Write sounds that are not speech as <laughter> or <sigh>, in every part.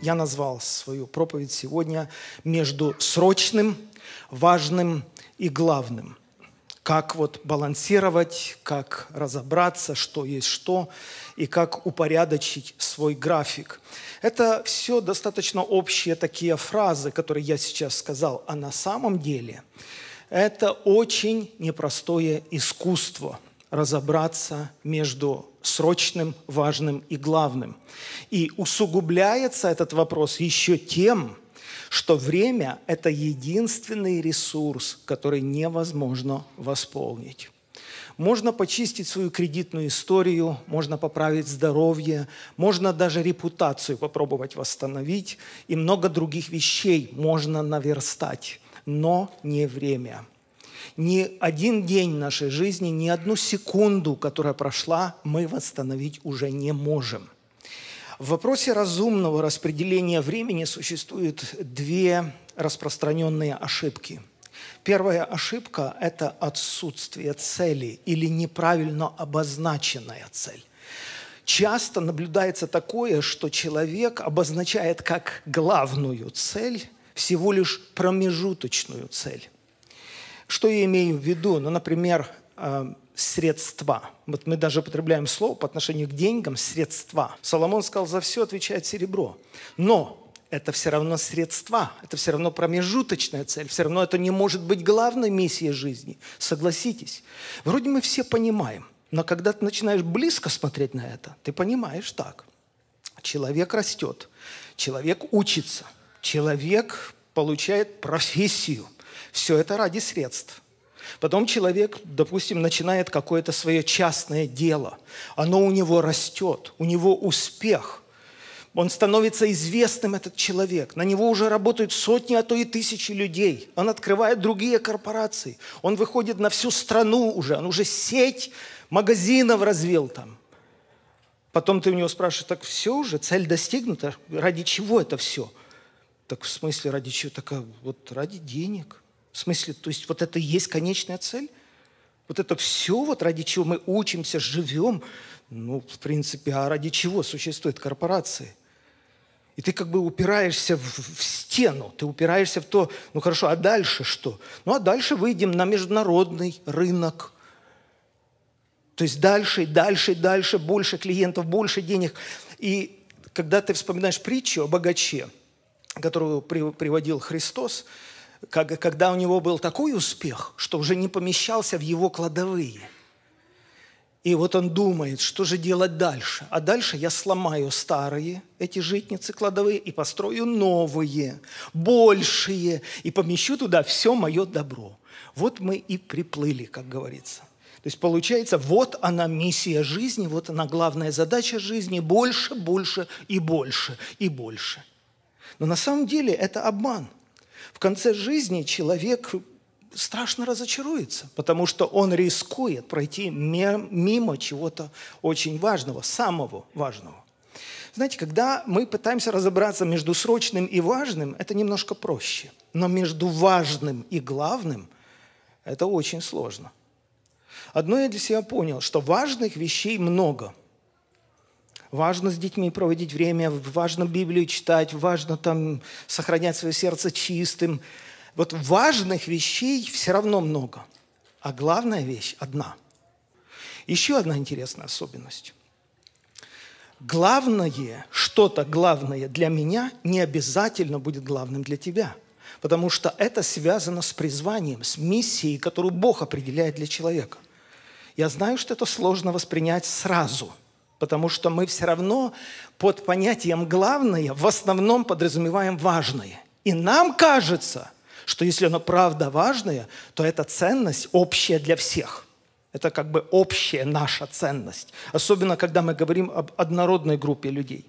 я назвал свою проповедь сегодня между срочным, важным и главным. Как вот балансировать, как разобраться, что есть что, и как упорядочить свой график. Это все достаточно общие такие фразы, которые я сейчас сказал, а на самом деле это очень непростое искусство – разобраться между срочным, важным и главным. И усугубляется этот вопрос еще тем, что время – это единственный ресурс, который невозможно восполнить. Можно почистить свою кредитную историю, можно поправить здоровье, можно даже репутацию попробовать восстановить, и много других вещей можно наверстать, но не время – ни один день нашей жизни, ни одну секунду, которая прошла, мы восстановить уже не можем. В вопросе разумного распределения времени существуют две распространенные ошибки. Первая ошибка – это отсутствие цели или неправильно обозначенная цель часто наблюдается такое, что человек обозначает как главную цель всего лишь промежуточную цель. Что я имею в виду? Ну, например, э, средства. Вот мы даже употребляем слово по отношению к деньгам «средства». Соломон сказал, за все отвечает серебро. Но это все равно средства, это все равно промежуточная цель, все равно это не может быть главной миссией жизни. Согласитесь. Вроде мы все понимаем, но когда ты начинаешь близко смотреть на это, ты понимаешь так. Человек растет, человек учится, человек получает профессию – все это ради средств. Потом человек, допустим, начинает какое-то свое частное дело. Оно у него растет, у него успех. Он становится известным, этот человек. На него уже работают сотни, а то и тысячи людей. Он открывает другие корпорации. Он выходит на всю страну уже. Он уже сеть магазинов развил там. Потом ты у него спрашиваешь, так все уже, цель достигнута, ради чего это все? Так в смысле ради чего? Так а вот ради денег – в смысле, то есть вот это и есть конечная цель? Вот это все, вот ради чего мы учимся, живем, ну, в принципе, а ради чего существуют корпорации? И ты как бы упираешься в, в стену, ты упираешься в то, ну хорошо, а дальше что? Ну а дальше выйдем на международный рынок. То есть дальше, дальше, дальше, больше клиентов, больше денег. И когда ты вспоминаешь притчу о богаче, которую приводил Христос, когда у него был такой успех, что уже не помещался в его кладовые. И вот он думает, что же делать дальше. А дальше я сломаю старые эти житницы кладовые и построю новые, большие, и помещу туда все мое добро. Вот мы и приплыли, как говорится. То есть получается, вот она миссия жизни, вот она главная задача жизни – больше, больше и больше, и больше. Но на самом деле это обман – в конце жизни человек страшно разочаруется, потому что он рискует пройти мимо чего-то очень важного, самого важного. Знаете, когда мы пытаемся разобраться между срочным и важным, это немножко проще. Но между важным и главным это очень сложно. Одно я для себя понял, что важных вещей много – Важно с детьми проводить время, важно Библию читать, важно там сохранять свое сердце чистым. Вот важных вещей все равно много, а главная вещь одна. Еще одна интересная особенность. Главное, что-то главное для меня не обязательно будет главным для тебя – потому что это связано с призванием, с миссией, которую Бог определяет для человека. Я знаю, что это сложно воспринять сразу – Потому что мы все равно под понятием «главное» в основном подразумеваем «важное». И нам кажется, что если оно правда важное, то эта ценность общая для всех. Это как бы общая наша ценность. Особенно, когда мы говорим об однородной группе людей.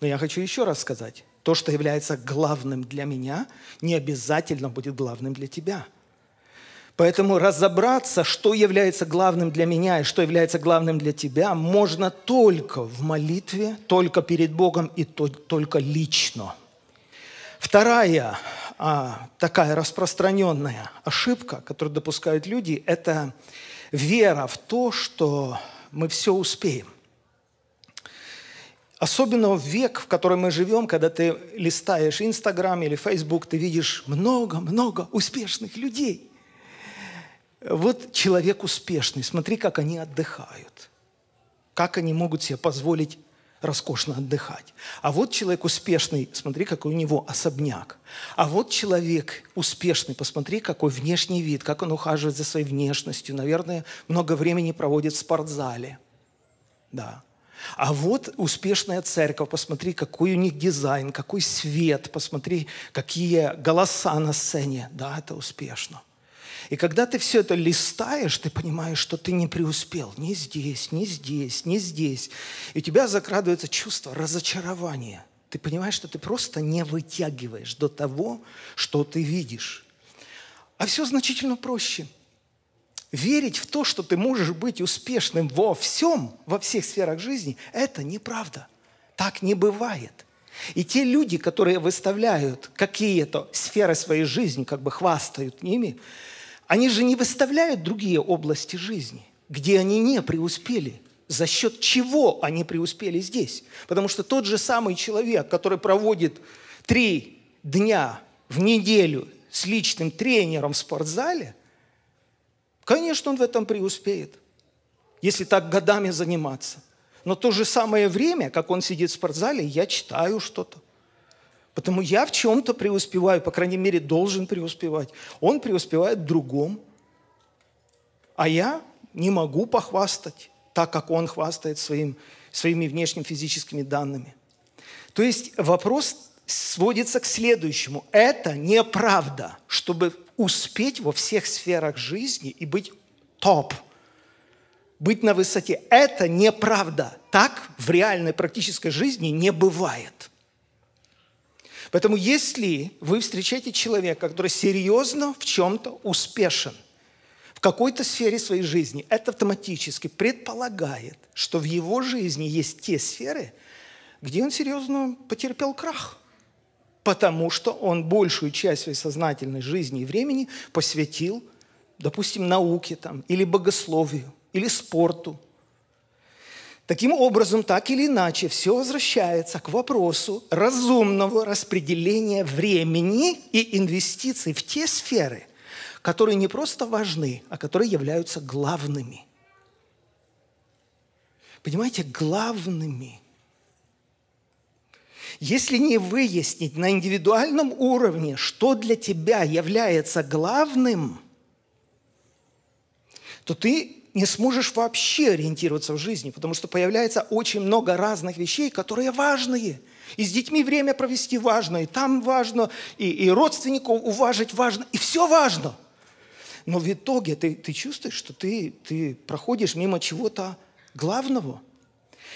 Но я хочу еще раз сказать. То, что является главным для меня, не обязательно будет главным для тебя – Поэтому разобраться, что является главным для меня и что является главным для тебя, можно только в молитве, только перед Богом и только лично. Вторая а, такая распространенная ошибка, которую допускают люди, это вера в то, что мы все успеем. Особенно в век, в который мы живем, когда ты листаешь Инстаграм или Фейсбук, ты видишь много-много успешных людей – вот человек успешный, смотри, как они отдыхают. Как они могут себе позволить роскошно отдыхать. А вот человек успешный, смотри, какой у него особняк. А вот человек успешный, посмотри, какой внешний вид, как он ухаживает за своей внешностью. Наверное, много времени проводит в спортзале. Да. А вот успешная церковь, посмотри, какой у них дизайн, какой свет, посмотри, какие голоса на сцене. Да, это успешно. И когда ты все это листаешь, ты понимаешь, что ты не преуспел ни здесь, ни здесь, ни здесь. И у тебя закрадывается чувство разочарования. Ты понимаешь, что ты просто не вытягиваешь до того, что ты видишь. А все значительно проще. Верить в то, что ты можешь быть успешным во всем, во всех сферах жизни, это неправда. Так не бывает. И те люди, которые выставляют какие-то сферы своей жизни, как бы хвастают ними, они же не выставляют другие области жизни, где они не преуспели. За счет чего они преуспели здесь? Потому что тот же самый человек, который проводит три дня в неделю с личным тренером в спортзале, конечно, он в этом преуспеет, если так годами заниматься. Но то же самое время, как он сидит в спортзале, я читаю что-то, Потому я в чем-то преуспеваю, по крайней мере, должен преуспевать. Он преуспевает в другом. А я не могу похвастать так, как он хвастает своим, своими внешними физическими данными. То есть вопрос сводится к следующему. Это неправда. Чтобы успеть во всех сферах жизни и быть топ, быть на высоте, это неправда. Так в реальной практической жизни не бывает – Поэтому если вы встречаете человека, который серьезно в чем-то успешен, в какой-то сфере своей жизни, это автоматически предполагает, что в его жизни есть те сферы, где он серьезно потерпел крах. Потому что он большую часть своей сознательной жизни и времени посвятил, допустим, науке там, или богословию, или спорту – Таким образом, так или иначе, все возвращается к вопросу разумного распределения времени и инвестиций в те сферы, которые не просто важны, а которые являются главными. Понимаете, главными. Если не выяснить на индивидуальном уровне, что для тебя является главным, то ты не сможешь вообще ориентироваться в жизни, потому что появляется очень много разных вещей, которые важные. И с детьми время провести важно, и там важно, и, и родственников уважить важно, и все важно. Но в итоге ты, ты чувствуешь, что ты, ты проходишь мимо чего-то главного.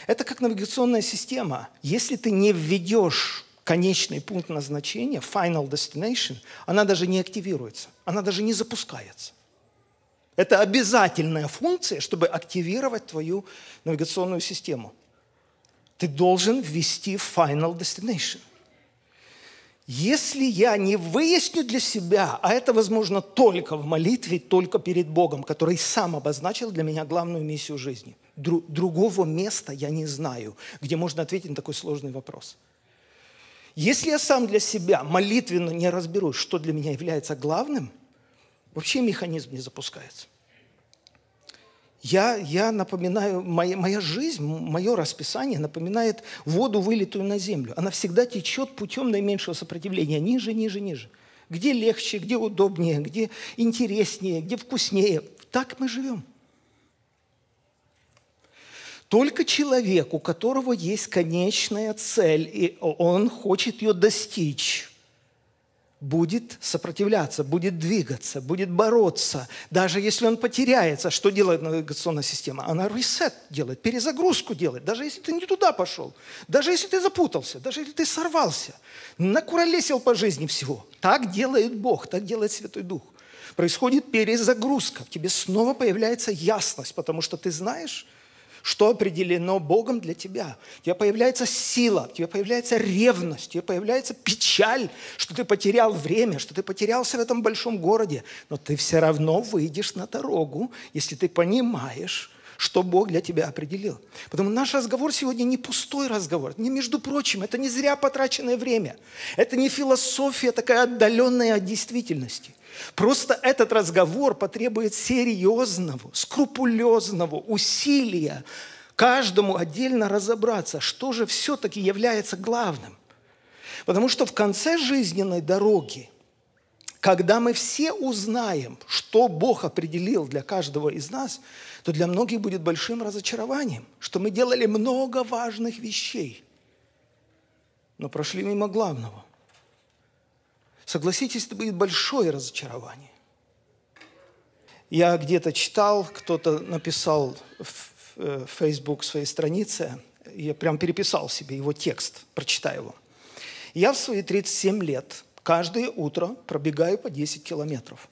Это как навигационная система. Если ты не введешь конечный пункт назначения, final destination, она даже не активируется, она даже не запускается. Это обязательная функция, чтобы активировать твою навигационную систему. Ты должен ввести Final Destination. Если я не выясню для себя, а это возможно только в молитве, только перед Богом, который сам обозначил для меня главную миссию жизни. Другого места я не знаю, где можно ответить на такой сложный вопрос. Если я сам для себя молитвенно не разберусь, что для меня является главным – Вообще механизм не запускается. Я, я напоминаю, моя, моя жизнь, мое расписание напоминает воду, вылитую на землю. Она всегда течет путем наименьшего сопротивления, ниже, ниже, ниже. Где легче, где удобнее, где интереснее, где вкуснее. Так мы живем. Только человек, у которого есть конечная цель, и он хочет ее достичь, будет сопротивляться, будет двигаться, будет бороться. Даже если он потеряется, что делает навигационная система? Она ресет делает, перезагрузку делает. Даже если ты не туда пошел, даже если ты запутался, даже если ты сорвался, накуролесил по жизни всего. Так делает Бог, так делает Святой Дух. Происходит перезагрузка, в тебе снова появляется ясность, потому что ты знаешь, что определено Богом для тебя. У тебя появляется сила, у тебя появляется ревность, у тебя появляется печаль, что ты потерял время, что ты потерялся в этом большом городе. Но ты все равно выйдешь на дорогу, если ты понимаешь, что Бог для тебя определил. Потому наш разговор сегодня не пустой разговор. Не, между прочим, это не зря потраченное время. Это не философия такая отдаленная от действительности. Просто этот разговор потребует серьезного, скрупулезного усилия каждому отдельно разобраться, что же все-таки является главным. Потому что в конце жизненной дороги, когда мы все узнаем, что Бог определил для каждого из нас, то для многих будет большим разочарованием, что мы делали много важных вещей, но прошли мимо главного. Согласитесь, это будет большое разочарование. Я где-то читал, кто-то написал э, в Facebook своей странице, я прям переписал себе его текст, прочитаю его. Я в свои 37 лет каждое утро пробегаю по 10 километров.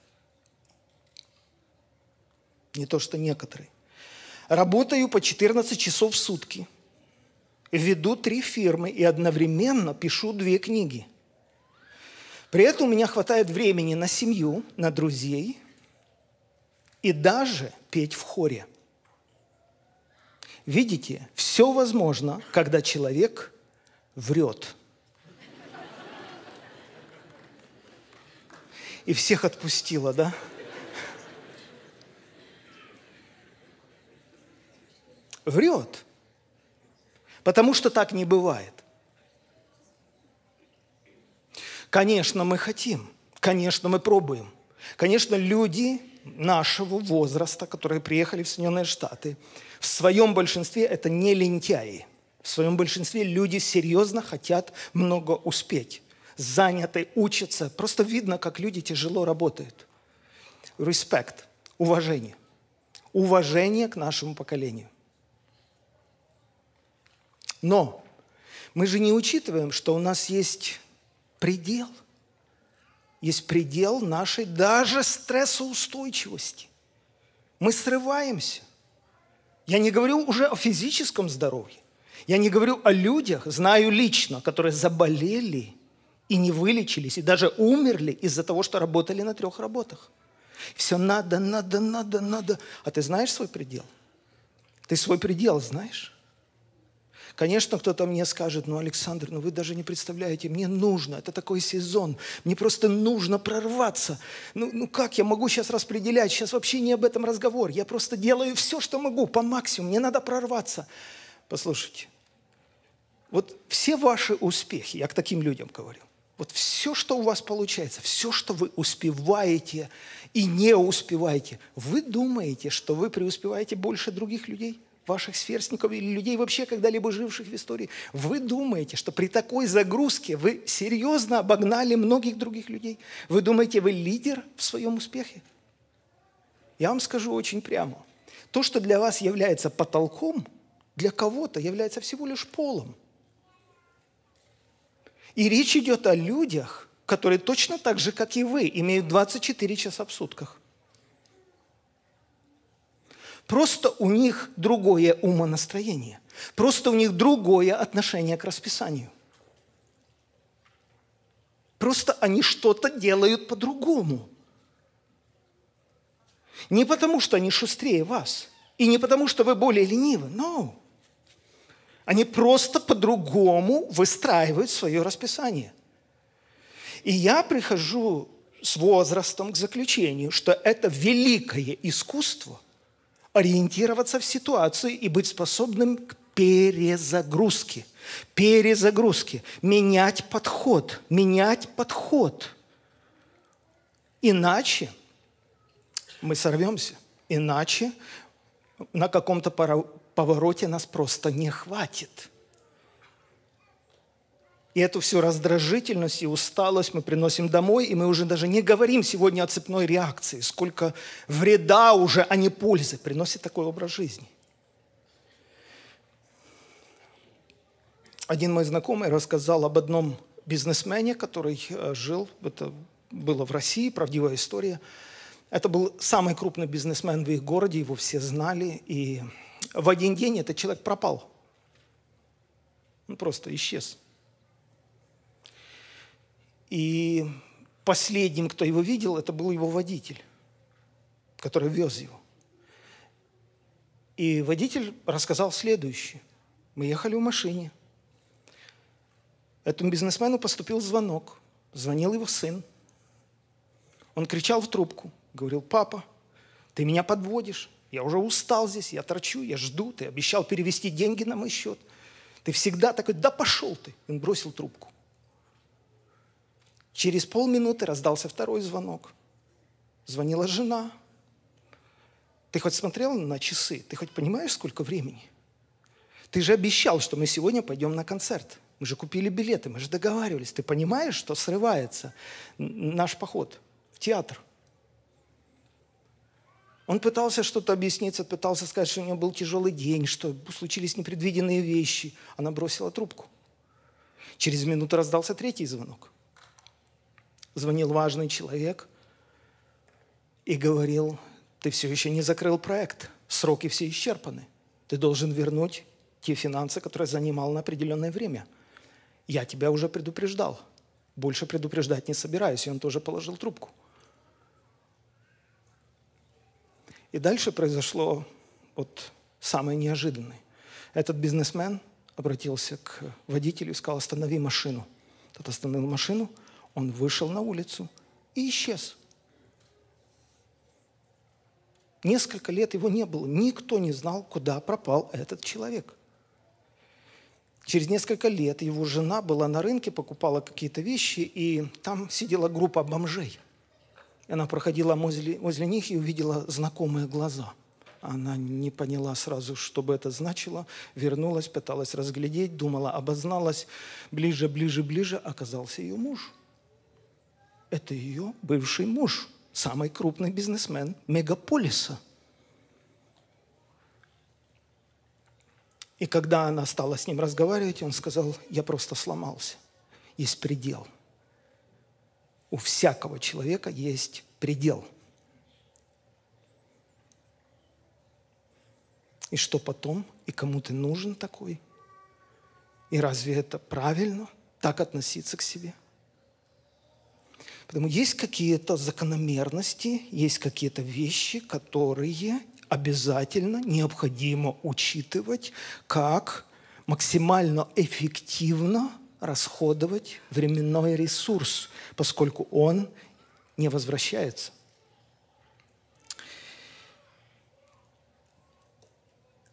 Не то, что некоторые. Работаю по 14 часов в сутки. Веду три фирмы и одновременно пишу две книги – при этом у меня хватает времени на семью, на друзей и даже петь в хоре. Видите, все возможно, когда человек врет. И всех отпустила, да? Врет. Потому что так не бывает. Конечно, мы хотим, конечно, мы пробуем. Конечно, люди нашего возраста, которые приехали в Соединенные Штаты, в своем большинстве это не лентяи. В своем большинстве люди серьезно хотят много успеть. Заняты, учатся. Просто видно, как люди тяжело работают. Респект, уважение. Уважение к нашему поколению. Но мы же не учитываем, что у нас есть предел. Есть предел нашей даже стрессоустойчивости. Мы срываемся. Я не говорю уже о физическом здоровье. Я не говорю о людях, знаю лично, которые заболели и не вылечились, и даже умерли из-за того, что работали на трех работах. Все надо, надо, надо, надо. А ты знаешь свой предел? Ты свой предел знаешь? Конечно, кто-то мне скажет, ну, Александр, ну вы даже не представляете, мне нужно, это такой сезон, мне просто нужно прорваться. Ну, ну как я могу сейчас распределять? Сейчас вообще не об этом разговор. Я просто делаю все, что могу, по максимуму, мне надо прорваться. Послушайте, вот все ваши успехи, я к таким людям говорю, вот все, что у вас получается, все, что вы успеваете и не успеваете, вы думаете, что вы преуспеваете больше других людей? ваших сверстников или людей вообще когда-либо живших в истории. Вы думаете, что при такой загрузке вы серьезно обогнали многих других людей? Вы думаете, вы лидер в своем успехе? Я вам скажу очень прямо. То, что для вас является потолком, для кого-то является всего лишь полом. И речь идет о людях, которые точно так же, как и вы, имеют 24 часа в сутках – Просто у них другое умонастроение. Просто у них другое отношение к расписанию. Просто они что-то делают по-другому. Не потому, что они шустрее вас, и не потому, что вы более ленивы. Но Они просто по-другому выстраивают свое расписание. И я прихожу с возрастом к заключению, что это великое искусство ориентироваться в ситуации и быть способным к перезагрузке. Перезагрузке. Менять подход. Менять подход. Иначе мы сорвемся. Иначе на каком-то повороте нас просто не хватит. И эту всю раздражительность и усталость мы приносим домой, и мы уже даже не говорим сегодня о цепной реакции, сколько вреда уже, а не пользы приносит такой образ жизни. Один мой знакомый рассказал об одном бизнесмене, который э, жил, это было в России, правдивая история. Это был самый крупный бизнесмен в их городе, его все знали, и в один день этот человек пропал. Он просто исчез. И последним, кто его видел, это был его водитель, который вез его. И водитель рассказал следующее. Мы ехали в машине. Этому бизнесмену поступил звонок. Звонил его сын. Он кричал в трубку. Говорил, папа, ты меня подводишь. Я уже устал здесь, я торчу, я жду. Ты обещал перевести деньги на мой счет. Ты всегда такой, да пошел ты. Он бросил трубку. Через полминуты раздался второй звонок. Звонила жена. Ты хоть смотрел на часы? Ты хоть понимаешь, сколько времени? Ты же обещал, что мы сегодня пойдем на концерт. Мы же купили билеты, мы же договаривались. Ты понимаешь, что срывается наш поход в театр? Он пытался что-то объясниться, пытался сказать, что у него был тяжелый день, что случились непредвиденные вещи. Она бросила трубку. Через минуту раздался третий звонок звонил важный человек и говорил, ты все еще не закрыл проект, сроки все исчерпаны, ты должен вернуть те финансы, которые занимал на определенное время. Я тебя уже предупреждал, больше предупреждать не собираюсь, и он тоже положил трубку. И дальше произошло вот самое неожиданное. Этот бизнесмен обратился к водителю и сказал, останови машину. Тот остановил машину – он вышел на улицу и исчез. Несколько лет его не было. Никто не знал, куда пропал этот человек. Через несколько лет его жена была на рынке, покупала какие-то вещи, и там сидела группа бомжей. Она проходила возле, возле них и увидела знакомые глаза. Она не поняла сразу, что бы это значило, вернулась, пыталась разглядеть, думала, обозналась. Ближе, ближе, ближе оказался ее муж. Это ее бывший муж, самый крупный бизнесмен мегаполиса. И когда она стала с ним разговаривать, он сказал, я просто сломался. Есть предел. У всякого человека есть предел. И что потом? И кому ты нужен такой? И разве это правильно так относиться к себе? – Потому есть какие-то закономерности, есть какие-то вещи, которые обязательно необходимо учитывать, как максимально эффективно расходовать временной ресурс, поскольку он не возвращается.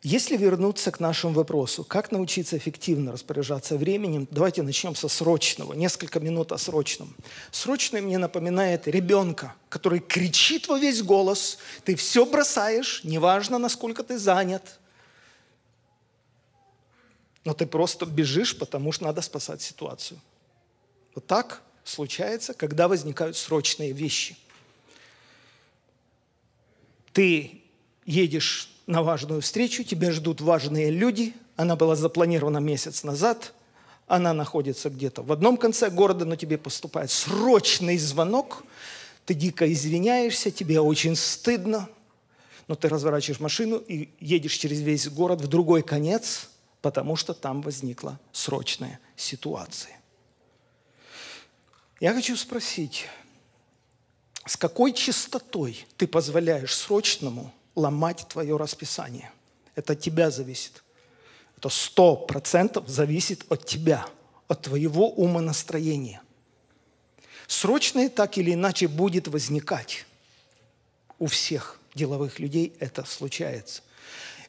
Если вернуться к нашему вопросу, как научиться эффективно распоряжаться временем, давайте начнем со срочного, несколько минут о срочном. Срочное мне напоминает ребенка, который кричит во весь голос, ты все бросаешь, неважно, насколько ты занят, но ты просто бежишь, потому что надо спасать ситуацию. Вот так случается, когда возникают срочные вещи. Ты едешь на важную встречу, тебя ждут важные люди. Она была запланирована месяц назад. Она находится где-то в одном конце города, но тебе поступает срочный звонок. Ты дико извиняешься, тебе очень стыдно. Но ты разворачиваешь машину и едешь через весь город в другой конец, потому что там возникла срочная ситуация. Я хочу спросить, с какой частотой ты позволяешь срочному – ломать твое расписание. Это от тебя зависит. Это сто процентов зависит от тебя, от твоего ума настроения. Срочное так или иначе будет возникать. У всех деловых людей это случается.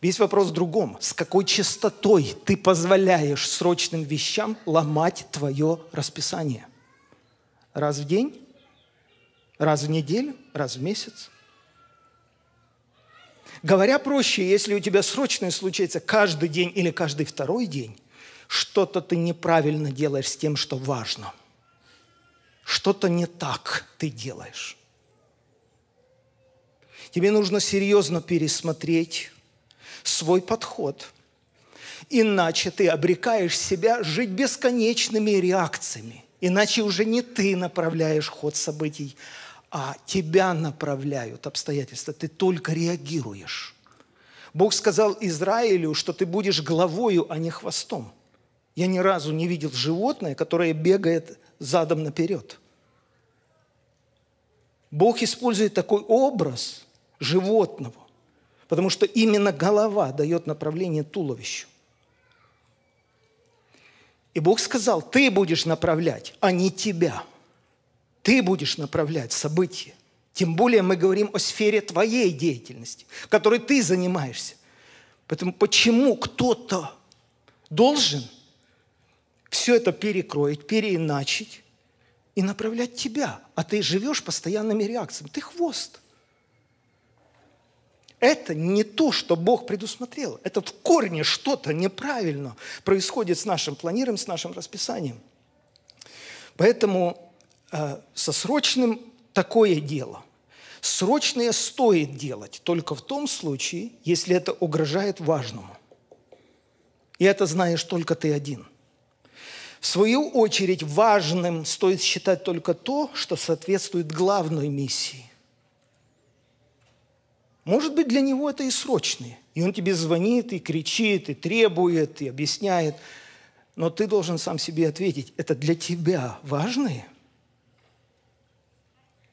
Весь вопрос в другом. С какой частотой ты позволяешь срочным вещам ломать твое расписание? Раз в день? Раз в неделю? Раз в месяц? Говоря проще, если у тебя срочное случается каждый день или каждый второй день, что-то ты неправильно делаешь с тем, что важно. Что-то не так ты делаешь. Тебе нужно серьезно пересмотреть свой подход. Иначе ты обрекаешь себя жить бесконечными реакциями. Иначе уже не ты направляешь ход событий, а тебя направляют обстоятельства, ты только реагируешь. Бог сказал Израилю, что ты будешь головою, а не хвостом. Я ни разу не видел животное, которое бегает задом наперед. Бог использует такой образ животного, потому что именно голова дает направление туловищу. И Бог сказал, ты будешь направлять, а не тебя – ты будешь направлять события. Тем более мы говорим о сфере твоей деятельности, которой ты занимаешься. Поэтому почему кто-то должен все это перекроить, переиначить и направлять тебя, а ты живешь постоянными реакциями. Ты хвост. Это не то, что Бог предусмотрел. Это в корне что-то неправильно происходит с нашим планированием, с нашим расписанием. Поэтому Э, со срочным такое дело. Срочное стоит делать только в том случае, если это угрожает важному. И это знаешь только ты один. В свою очередь важным стоит считать только то, что соответствует главной миссии. Может быть, для него это и срочное. И он тебе звонит, и кричит, и требует, и объясняет. Но ты должен сам себе ответить, это для тебя важное –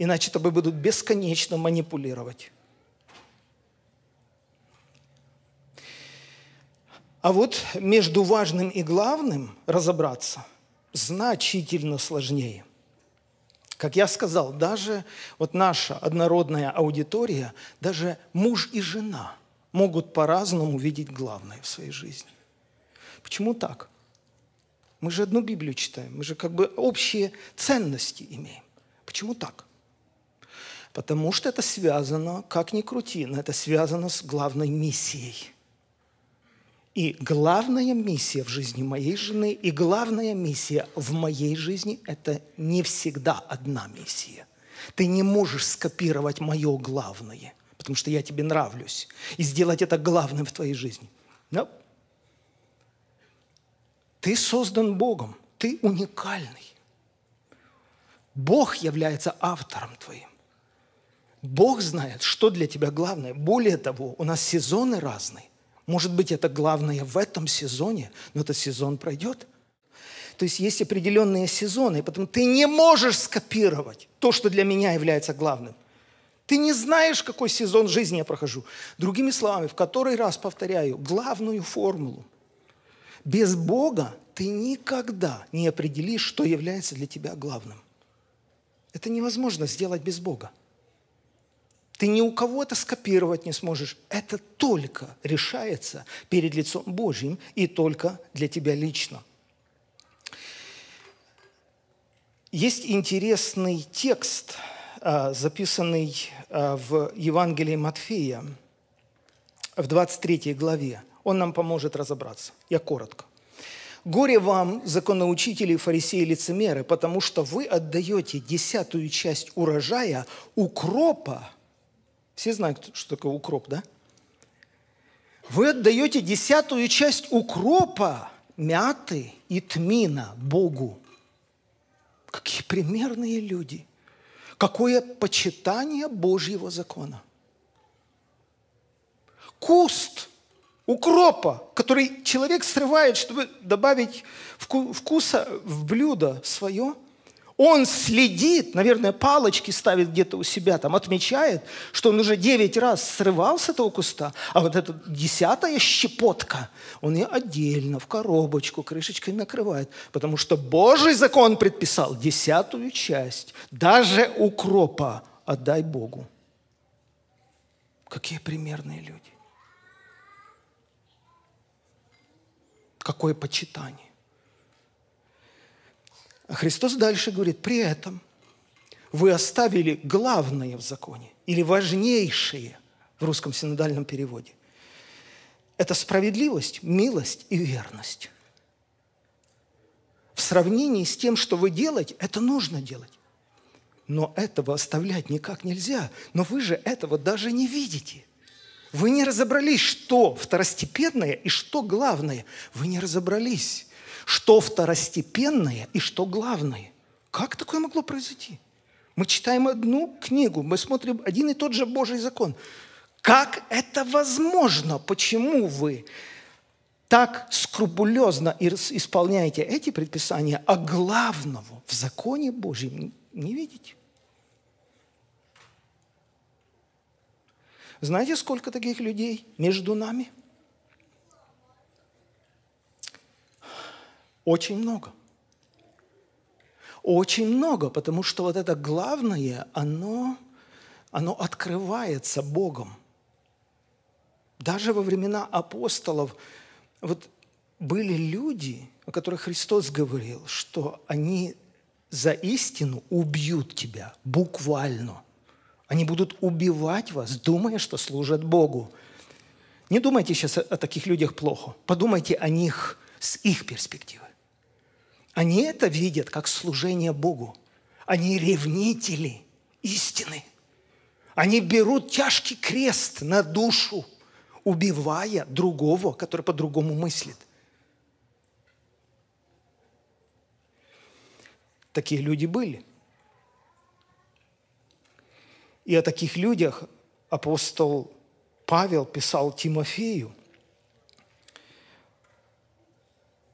Иначе тобой будут бесконечно манипулировать. А вот между важным и главным разобраться значительно сложнее. Как я сказал, даже вот наша однородная аудитория, даже муж и жена могут по-разному видеть главное в своей жизни. Почему так? Мы же одну Библию читаем, мы же как бы общие ценности имеем. Почему так? Потому что это связано, как ни крути, но это связано с главной миссией. И главная миссия в жизни моей жены, и главная миссия в моей жизни – это не всегда одна миссия. Ты не можешь скопировать мое главное, потому что я тебе нравлюсь, и сделать это главным в твоей жизни. Но Ты создан Богом, ты уникальный. Бог является автором твоим. Бог знает, что для тебя главное. Более того, у нас сезоны разные. Может быть, это главное в этом сезоне, но этот сезон пройдет. То есть есть определенные сезоны, и поэтому ты не можешь скопировать то, что для меня является главным. Ты не знаешь, какой сезон жизни я прохожу. Другими словами, в который раз повторяю главную формулу. Без Бога ты никогда не определишь, что является для тебя главным. Это невозможно сделать без Бога. Ты ни у кого это скопировать не сможешь. Это только решается перед лицом Божьим и только для тебя лично. Есть интересный текст, а, записанный а, в Евангелии Матфея, в 23 главе. Он нам поможет разобраться. Я коротко. «Горе вам, законоучители, фарисеи, лицемеры, потому что вы отдаете десятую часть урожая укропа – все знают, что такое укроп, да? Вы отдаете десятую часть укропа, мяты и тмина Богу. Какие примерные люди! Какое почитание Божьего закона! Куст укропа, который человек срывает, чтобы добавить вкуса в блюдо свое, он следит, наверное, палочки ставит где-то у себя, там отмечает, что он уже девять раз срывался с этого куста, а вот эта десятая щепотка, он ее отдельно в коробочку крышечкой накрывает, потому что Божий закон предписал десятую часть, даже укропа отдай Богу. Какие примерные люди. Какое почитание. А Христос дальше говорит, при этом вы оставили главное в законе или важнейшее в русском синодальном переводе. Это справедливость, милость и верность. В сравнении с тем, что вы делаете, это нужно делать. Но этого оставлять никак нельзя. Но вы же этого даже не видите. Вы не разобрались, что второстепенное и что главное. Вы не разобрались что второстепенное и что главное. Как такое могло произойти? Мы читаем одну книгу, мы смотрим один и тот же Божий закон. Как это возможно? Почему вы так скрупулезно исполняете эти предписания, а главного в законе Божьем не видите? Знаете, сколько таких людей между нами – Очень много. Очень много, потому что вот это главное, оно, оно открывается Богом. Даже во времена апостолов вот были люди, о которых Христос говорил, что они за истину убьют тебя буквально. Они будут убивать вас, думая, что служат Богу. Не думайте сейчас о таких людях плохо. Подумайте о них с их перспективы. Они это видят как служение Богу. Они ревнители истины. Они берут тяжкий крест на душу, убивая другого, который по-другому мыслит. Такие люди были. И о таких людях апостол Павел писал Тимофею –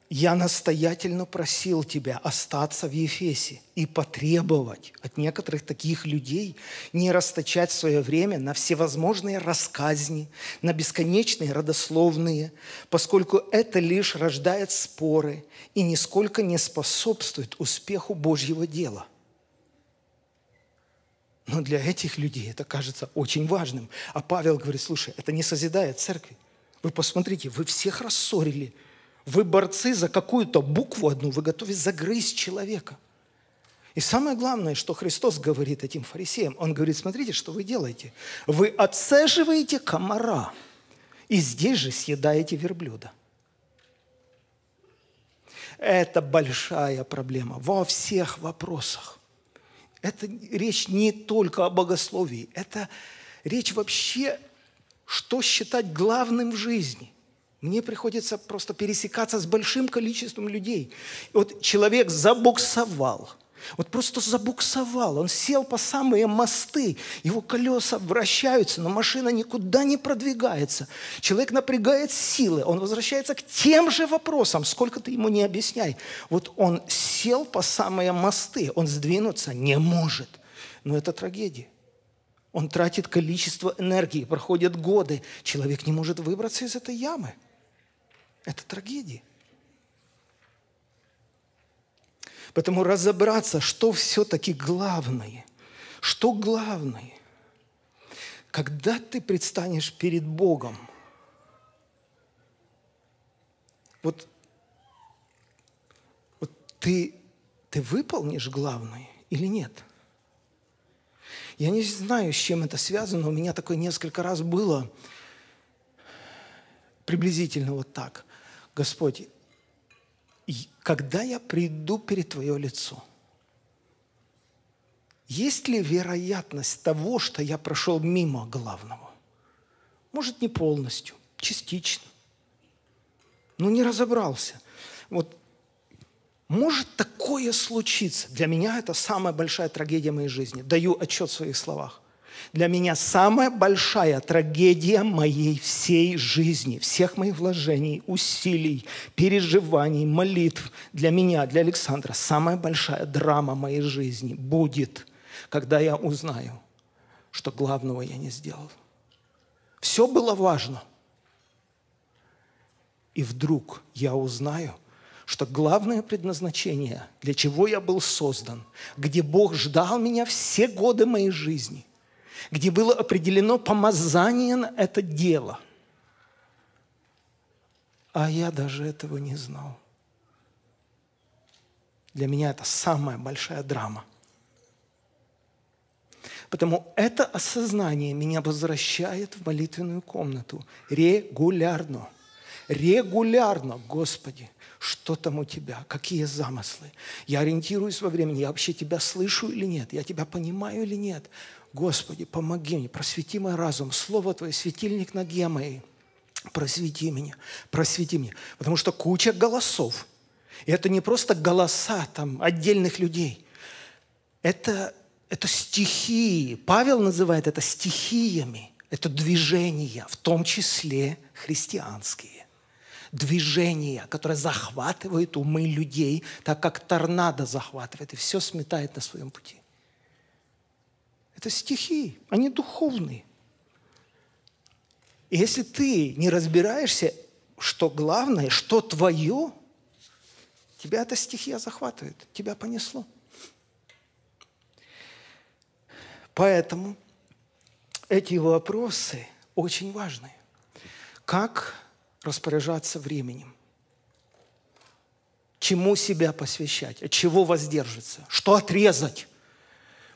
я настоятельно просил тебя остаться в Ефесе и потребовать от некоторых таких людей не расточать свое время на всевозможные рассказни, на бесконечные родословные, поскольку это лишь рождает споры и нисколько не способствует успеху Божьего дела. Но для этих людей это кажется очень важным. А Павел говорит, слушай, это не созидает церкви. Вы посмотрите, вы всех рассорили – вы борцы за какую-то букву одну, вы готовы загрызть человека. И самое главное, что Христос говорит этим фарисеям, Он говорит, смотрите, что вы делаете. Вы отсаживаете комара, и здесь же съедаете верблюда. Это большая проблема во всех вопросах. Это речь не только о богословии, это речь вообще, что считать главным в жизни. Мне приходится просто пересекаться с большим количеством людей. И вот человек забуксовал. Вот просто забуксовал. Он сел по самые мосты. Его колеса вращаются, но машина никуда не продвигается. Человек напрягает силы. Он возвращается к тем же вопросам, сколько ты ему не объясняй. Вот он сел по самые мосты. Он сдвинуться не может. Но это трагедия. Он тратит количество энергии, проходят годы. Человек не может выбраться из этой ямы. Это трагедия. Поэтому разобраться, что все-таки главное, что главное, когда ты предстанешь перед Богом, вот, вот ты, ты выполнишь главное или нет? Я не знаю, с чем это связано, у меня такое несколько раз было приблизительно вот так. Господь, когда я приду перед Твое лицо, есть ли вероятность того, что я прошел мимо главного? Может, не полностью, частично, но не разобрался. Вот может такое случиться? Для меня это самая большая трагедия моей жизни. Даю отчет в своих словах. Для меня самая большая трагедия моей всей жизни, всех моих вложений, усилий, переживаний, молитв, для меня, для Александра, самая большая драма моей жизни будет, когда я узнаю, что главного я не сделал. Все было важно. И вдруг я узнаю – что главное предназначение, для чего я был создан, где Бог ждал меня все годы моей жизни, где было определено помазание на это дело. А я даже этого не знал. Для меня это самая большая драма. Потому это осознание меня возвращает в молитвенную комнату регулярно. Регулярно, Господи, что там у тебя, какие замыслы. Я ориентируюсь во времени, я вообще тебя слышу или нет, я тебя понимаю или нет. Господи, помоги мне, просвети мой разум, Слово Твое, светильник ноге моей, просвети меня, просвети меня. Потому что куча голосов. И это не просто голоса там отдельных людей. Это, это стихии. Павел называет это стихиями. Это движения, в том числе христианские движения, которые захватывают умы людей, так как торнадо захватывает и все сметает на своем пути. Это стихи, они духовные. И если ты не разбираешься, что главное, что твое, тебя эта стихия захватывает, тебя понесло. Поэтому эти вопросы очень важны. Как распоряжаться временем? Чему себя посвящать? От чего воздерживаться? Что отрезать?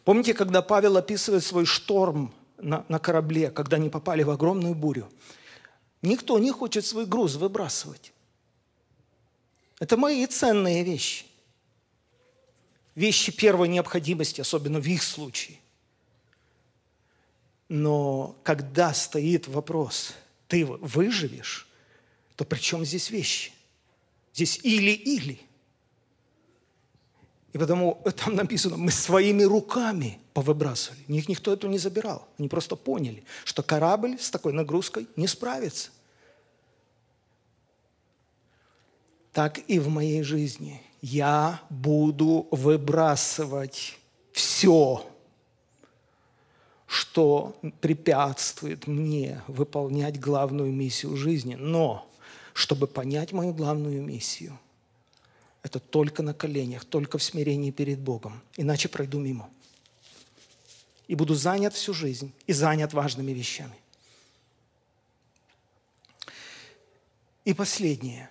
Помните, когда Павел описывает свой шторм на, на корабле, когда они попали в огромную бурю? Никто не хочет свой груз выбрасывать. Это мои ценные вещи. Вещи первой необходимости, особенно в их случае. Но когда стоит вопрос, ты выживешь, то при чем здесь вещи? Здесь или-или – и потому там написано, мы своими руками повыбрасывали. Них никто этого не забирал. Они просто поняли, что корабль с такой нагрузкой не справится. Так и в моей жизни. Я буду выбрасывать все, что препятствует мне выполнять главную миссию жизни. Но, чтобы понять мою главную миссию – это только на коленях, только в смирении перед Богом. Иначе пройду мимо. И буду занят всю жизнь, и занят важными вещами. И последнее.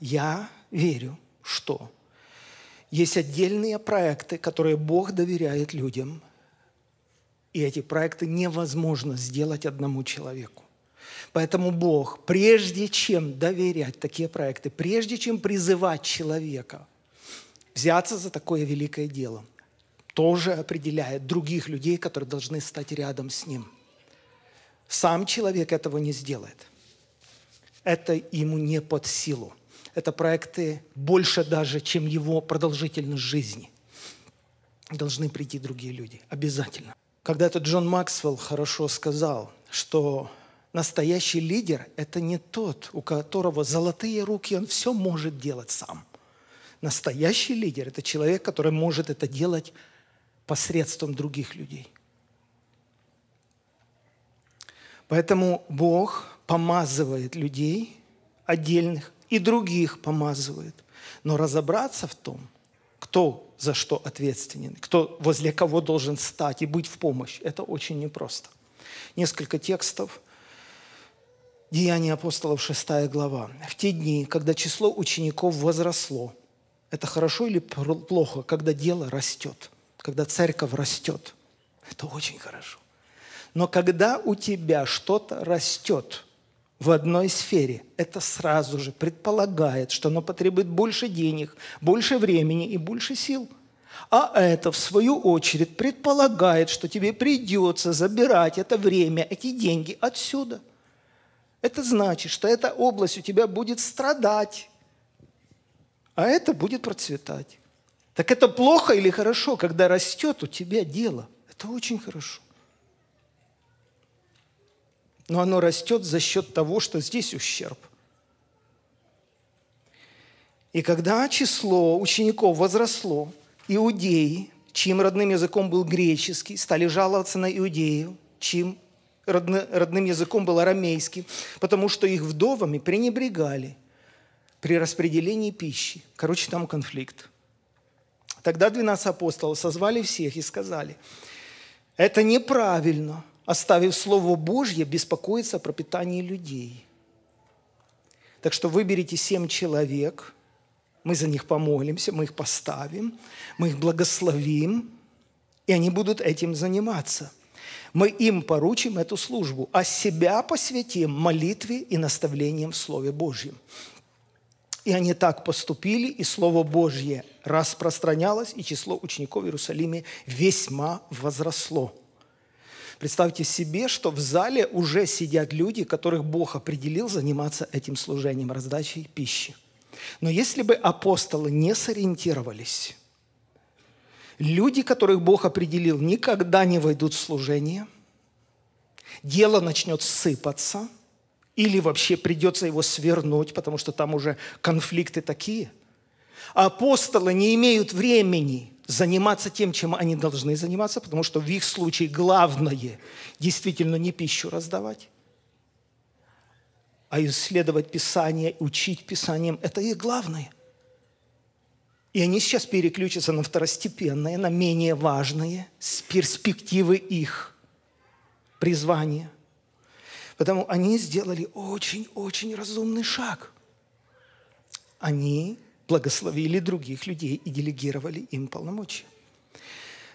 Я верю, что есть отдельные проекты, которые Бог доверяет людям, и эти проекты невозможно сделать одному человеку. Поэтому Бог, прежде чем доверять такие проекты, прежде чем призывать человека взяться за такое великое дело, тоже определяет других людей, которые должны стать рядом с ним. Сам человек этого не сделает. Это ему не под силу. Это проекты больше даже, чем его продолжительность жизни. Должны прийти другие люди. Обязательно. Когда-то Джон Максвелл хорошо сказал, что Настоящий лидер – это не тот, у которого золотые руки, он все может делать сам. Настоящий лидер – это человек, который может это делать посредством других людей. Поэтому Бог помазывает людей отдельных и других помазывает. Но разобраться в том, кто за что ответственен, кто возле кого должен стать и быть в помощь, это очень непросто. Несколько текстов Деяния апостолов, 6 глава. «В те дни, когда число учеников возросло». Это хорошо или плохо, когда дело растет, когда церковь растет? Это очень хорошо. Но когда у тебя что-то растет в одной сфере, это сразу же предполагает, что оно потребует больше денег, больше времени и больше сил – а это, в свою очередь, предполагает, что тебе придется забирать это время, эти деньги отсюда – это значит, что эта область у тебя будет страдать, а это будет процветать. Так это плохо или хорошо, когда растет у тебя дело? Это очень хорошо. Но оно растет за счет того, что здесь ущерб. И когда число учеников возросло, иудеи, чьим родным языком был греческий, стали жаловаться на иудею, чьим родным языком был арамейский, потому что их вдовами пренебрегали при распределении пищи. Короче, там конфликт. Тогда 12 апостолов созвали всех и сказали, это неправильно, оставив Слово Божье, беспокоиться о пропитании людей. Так что выберите семь человек, мы за них помолимся, мы их поставим, мы их благословим, и они будут этим заниматься – мы им поручим эту службу, а себя посвятим молитве и наставлениям в Слове Божьем. И они так поступили, и Слово Божье распространялось, и число учеников в Иерусалиме весьма возросло. Представьте себе, что в зале уже сидят люди, которых Бог определил заниматься этим служением, раздачей пищи. Но если бы апостолы не сориентировались – Люди, которых Бог определил, никогда не войдут в служение. Дело начнет сыпаться. Или вообще придется его свернуть, потому что там уже конфликты такие. апостолы не имеют времени заниматься тем, чем они должны заниматься, потому что в их случае главное действительно не пищу раздавать, а исследовать Писание, учить Писанием – это их главное. И они сейчас переключатся на второстепенные, на менее важные с перспективы их призвания. Потому они сделали очень-очень разумный шаг. Они благословили других людей и делегировали им полномочия.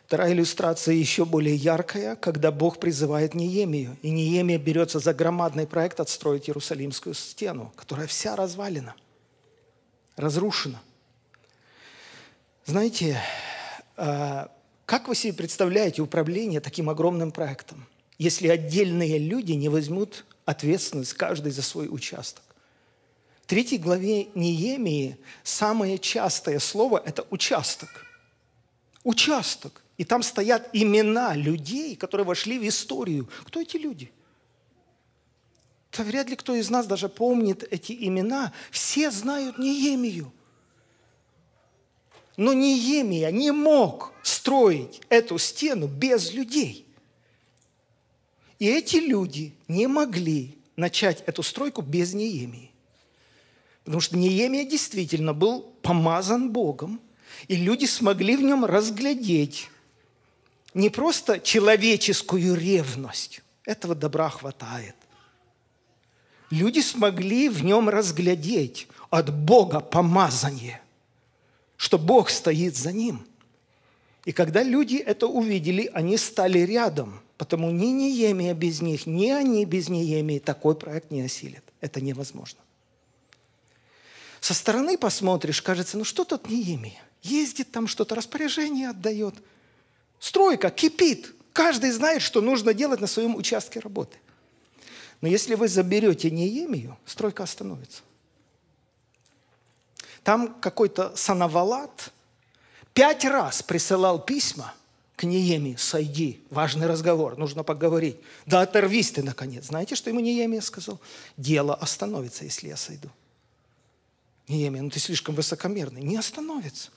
Вторая иллюстрация еще более яркая, когда Бог призывает Неемию. И Неемия берется за громадный проект отстроить Иерусалимскую стену, которая вся развалена, разрушена – знаете, а, как вы себе представляете управление таким огромным проектом, если отдельные люди не возьмут ответственность каждый за свой участок? В третьей главе Неемии самое частое слово – это «участок». Участок. И там стоят имена людей, которые вошли в историю. Кто эти люди? Да вряд ли кто из нас даже помнит эти имена. Все знают Неемию – но Неемия не мог строить эту стену без людей. И эти люди не могли начать эту стройку без Неемии. Потому что Неемия действительно был помазан Богом, и люди смогли в нем разглядеть не просто человеческую ревность, этого добра хватает. Люди смогли в нем разглядеть от Бога помазание что Бог стоит за ним. И когда люди это увидели, они стали рядом, потому ни Неемия без них, ни они без Неемии такой проект не осилят. Это невозможно. Со стороны посмотришь, кажется, ну что тут Неемия? Ездит там что-то, распоряжение отдает. Стройка кипит. Каждый знает, что нужно делать на своем участке работы. Но если вы заберете Неемию, стройка остановится. Там какой-то Санавалат пять раз присылал письма к Нееме, сойди, важный разговор, нужно поговорить. Да оторвись ты, наконец. Знаете, что ему Неемия сказал? Дело остановится, если я сойду. Неемия, ну ты слишком высокомерный. Не остановится.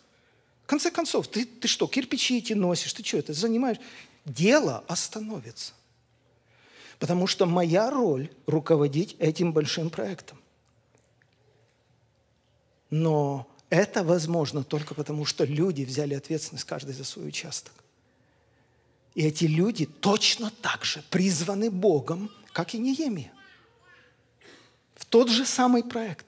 В конце концов, ты, ты что, кирпичи эти носишь, ты что, это занимаешь? Дело остановится. Потому что моя роль – руководить этим большим проектом. Но это возможно только потому, что люди взяли ответственность каждый за свой участок. И эти люди точно так же призваны Богом, как и нееми, В тот же самый проект.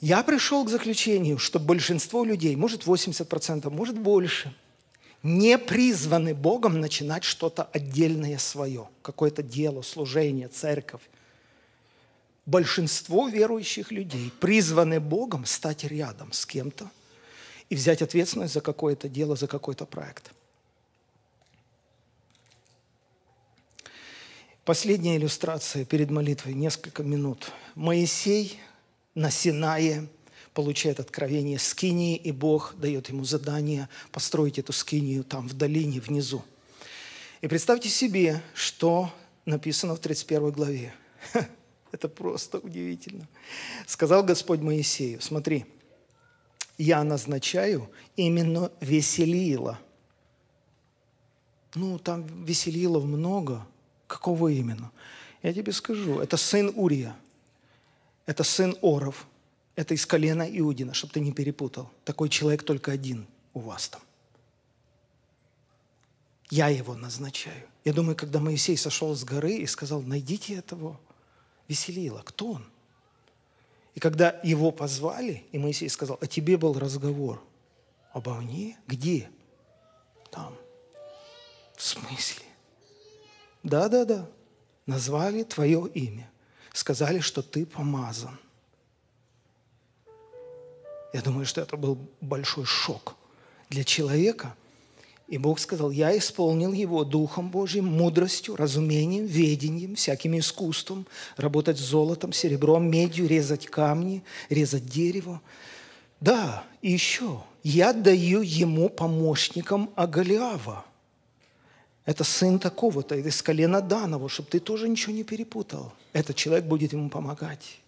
Я пришел к заключению, что большинство людей, может 80%, может больше, не призваны Богом начинать что-то отдельное свое, какое-то дело, служение, церковь большинство верующих людей призваны Богом стать рядом с кем-то и взять ответственность за какое-то дело, за какой-то проект. Последняя иллюстрация перед молитвой, несколько минут. Моисей на Синае получает откровение скинии, и Бог дает ему задание построить эту скинию там в долине, внизу. И представьте себе, что написано в 31 главе. <laughs> Это просто удивительно. Сказал Господь Моисею, смотри, я назначаю именно Веселиила. Ну, там Веселилов много. Какого именно? Я тебе скажу, это сын Урия, это сын Оров, это из колена Иудина, чтобы ты не перепутал. Такой человек только один у вас там. Я его назначаю. Я думаю, когда Моисей сошел с горы и сказал, найдите этого веселило. Кто он? И когда его позвали, и Моисей сказал, "А тебе был разговор. Обо мне? Где? Там. В смысле? Да, да, да. Назвали твое имя. Сказали, что ты помазан. Я думаю, что это был большой шок для человека, и Бог сказал, я исполнил его Духом Божьим, мудростью, разумением, ведением, всяким искусством, работать золотом, серебром, медью, резать камни, резать дерево. Да, и еще, я даю ему помощникам Агалиава. Это сын такого-то, из колена Данова, чтобы ты тоже ничего не перепутал. Этот человек будет ему помогать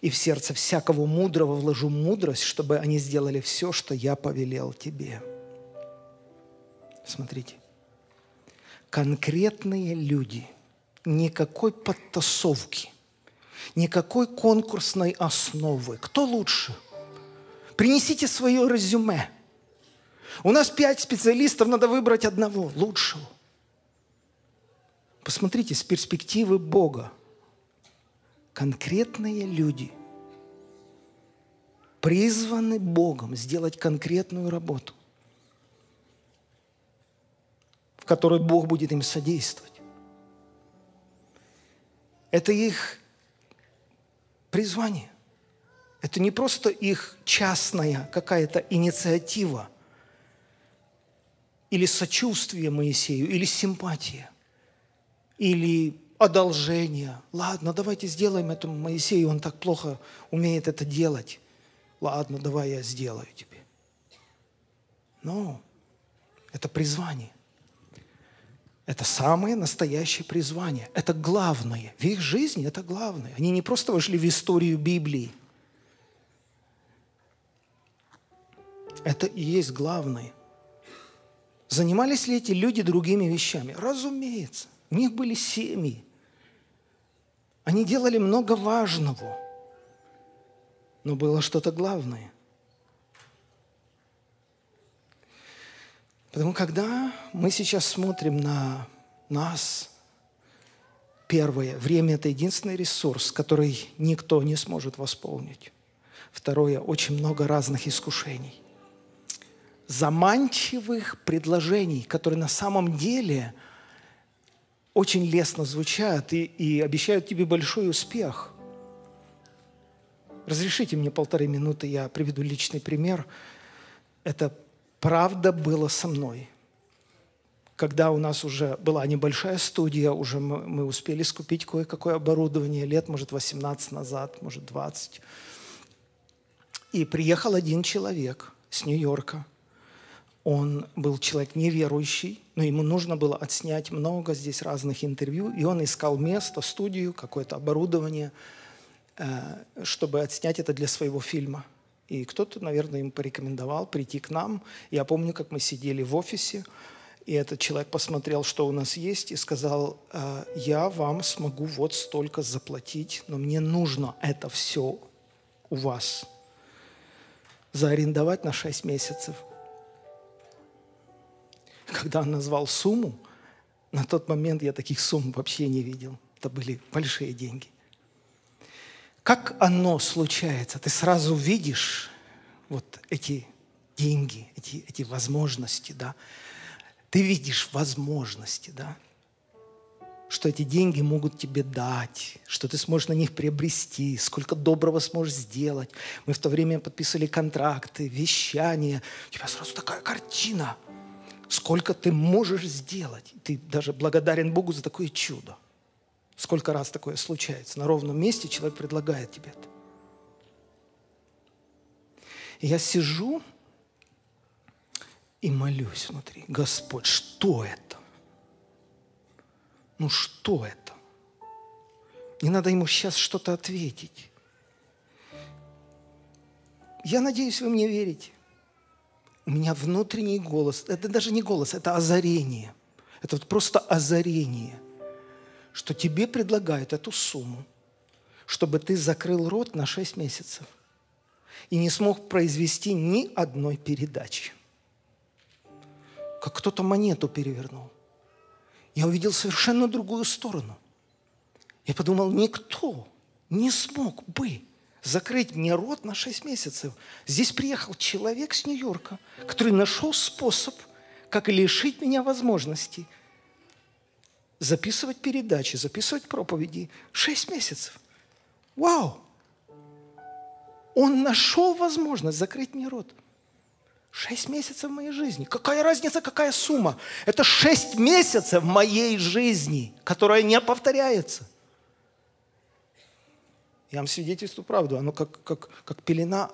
и в сердце всякого мудрого вложу мудрость, чтобы они сделали все, что я повелел тебе». Смотрите. Конкретные люди. Никакой подтасовки. Никакой конкурсной основы. Кто лучше? Принесите свое резюме. У нас пять специалистов, надо выбрать одного, лучшего. Посмотрите, с перспективы Бога. Конкретные люди призваны Богом сделать конкретную работу в которой Бог будет им содействовать. Это их призвание. Это не просто их частная какая-то инициатива или сочувствие Моисею, или симпатия, или одолжение. Ладно, давайте сделаем это Моисею, он так плохо умеет это делать. Ладно, давай я сделаю тебе. Но это призвание. Это самое настоящее призвание. Это главное. В их жизни это главное. Они не просто вошли в историю Библии. Это и есть главное. Занимались ли эти люди другими вещами? Разумеется. У них были семьи. Они делали много важного. Но было что-то главное. Потому когда мы сейчас смотрим на нас, первое, время – это единственный ресурс, который никто не сможет восполнить. Второе, очень много разных искушений заманчивых предложений, которые на самом деле очень лестно звучат и, и обещают тебе большой успех. Разрешите мне полторы минуты, я приведу личный пример. Это правда была со мной. Когда у нас уже была небольшая студия, уже мы, мы успели скупить кое-какое оборудование лет, может, 18 назад, может, 20. И приехал один человек с Нью-Йорка. Он был человек неверующий, но ему нужно было отснять много здесь разных интервью, и он искал место, студию, какое-то оборудование, э, чтобы отснять это для своего фильма – и кто-то, наверное, им порекомендовал прийти к нам. Я помню, как мы сидели в офисе, и этот человек посмотрел, что у нас есть, и сказал, «А, я вам смогу вот столько заплатить, но мне нужно это все у вас заарендовать на 6 месяцев. Когда он назвал сумму, на тот момент я таких сумм вообще не видел. Это были большие деньги. Как оно случается? Ты сразу видишь вот эти деньги, эти, эти возможности, да? Ты видишь возможности, да? что эти деньги могут тебе дать, что ты сможешь на них приобрести, сколько доброго сможешь сделать. Мы в то время подписывали контракты, вещания. У тебя сразу такая картина, сколько ты можешь сделать. Ты даже благодарен Богу за такое чудо. Сколько раз такое случается? На ровном месте человек предлагает тебе это. И я сижу и молюсь внутри. Господь, что это? Ну что это? Не надо ему сейчас что-то ответить. Я надеюсь, вы мне верите. У меня внутренний голос, это даже не голос, это озарение. Это вот просто озарение что тебе предлагают эту сумму, чтобы ты закрыл рот на 6 месяцев и не смог произвести ни одной передачи. Как кто-то монету перевернул. Я увидел совершенно другую сторону. Я подумал, никто не смог бы закрыть мне рот на 6 месяцев. Здесь приехал человек с Нью-Йорка, который нашел способ, как лишить меня возможности – записывать передачи, записывать проповеди. Шесть месяцев. Вау! Он нашел возможность закрыть мне рот. Шесть месяцев в моей жизни. Какая разница, какая сумма? Это шесть месяцев моей жизни, которая не повторяется. Я вам свидетельствую правду. Оно как, как, как пелена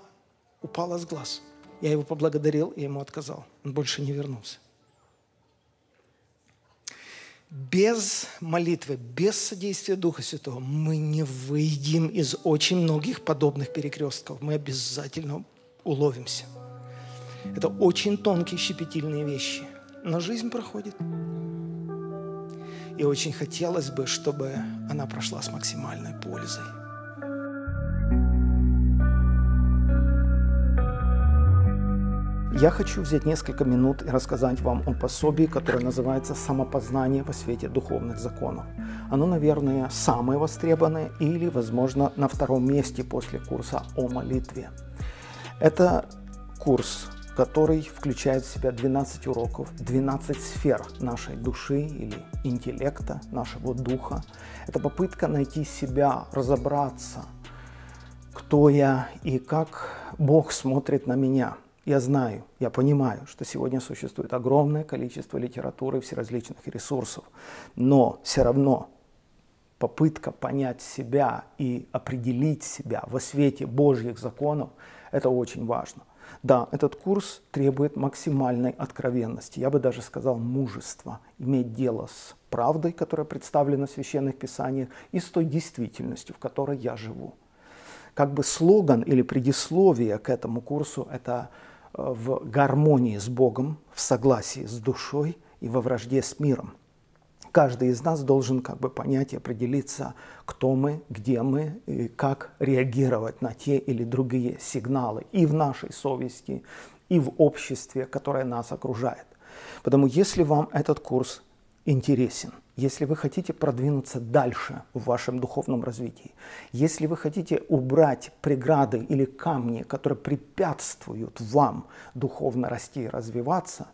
упала с глаз. Я его поблагодарил, и ему отказал. Он больше не вернулся без молитвы, без содействия Духа Святого мы не выйдем из очень многих подобных перекрестков. Мы обязательно уловимся. Это очень тонкие, щепетильные вещи. Но жизнь проходит. И очень хотелось бы, чтобы она прошла с максимальной пользой. Я хочу взять несколько минут и рассказать вам о пособии, которое называется «Самопознание во свете духовных законов». Оно, наверное, самое востребованное или, возможно, на втором месте после курса о молитве. Это курс, который включает в себя 12 уроков, 12 сфер нашей души или интеллекта, нашего духа. Это попытка найти себя, разобраться, кто я и как Бог смотрит на меня – я знаю, я понимаю, что сегодня существует огромное количество литературы, всеразличных ресурсов, но все равно попытка понять себя и определить себя во свете Божьих законов – это очень важно. Да, этот курс требует максимальной откровенности, я бы даже сказал мужества, иметь дело с правдой, которая представлена в священных писаниях, и с той действительностью, в которой я живу. Как бы слоган или предисловие к этому курсу – это в гармонии с Богом, в согласии с душой и во вражде с миром. Каждый из нас должен как бы понять и определиться, кто мы, где мы, и как реагировать на те или другие сигналы и в нашей совести, и в обществе, которое нас окружает. Потому если вам этот курс интересен, если вы хотите продвинуться дальше в вашем духовном развитии, если вы хотите убрать преграды или камни, которые препятствуют вам духовно расти и развиваться,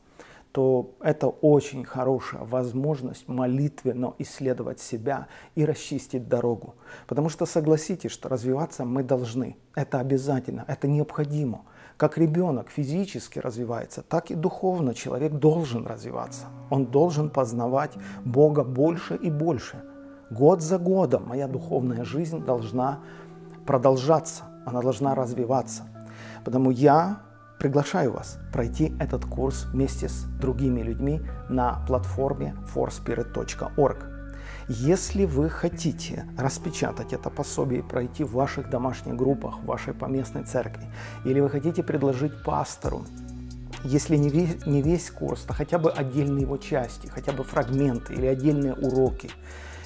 то это очень хорошая возможность молитвенно исследовать себя и расчистить дорогу. Потому что согласитесь, что развиваться мы должны. Это обязательно, это необходимо – как ребенок физически развивается, так и духовно человек должен развиваться. Он должен познавать Бога больше и больше. Год за годом моя духовная жизнь должна продолжаться, она должна развиваться. Потому я приглашаю вас пройти этот курс вместе с другими людьми на платформе forspirit.org. Если вы хотите распечатать это пособие и пройти в ваших домашних группах, в вашей поместной церкви, или вы хотите предложить пастору, если не весь, не весь курс, то хотя бы отдельные его части, хотя бы фрагменты или отдельные уроки,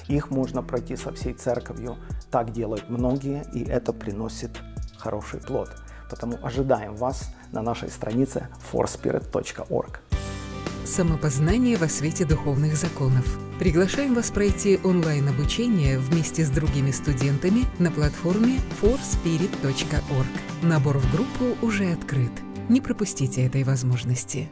их можно пройти со всей церковью. Так делают многие, и это приносит хороший плод. Потому ожидаем вас на нашей странице forspirit.org. «Самопознание во свете духовных законов». Приглашаем вас пройти онлайн-обучение вместе с другими студентами на платформе forspirit.org. Набор в группу уже открыт. Не пропустите этой возможности.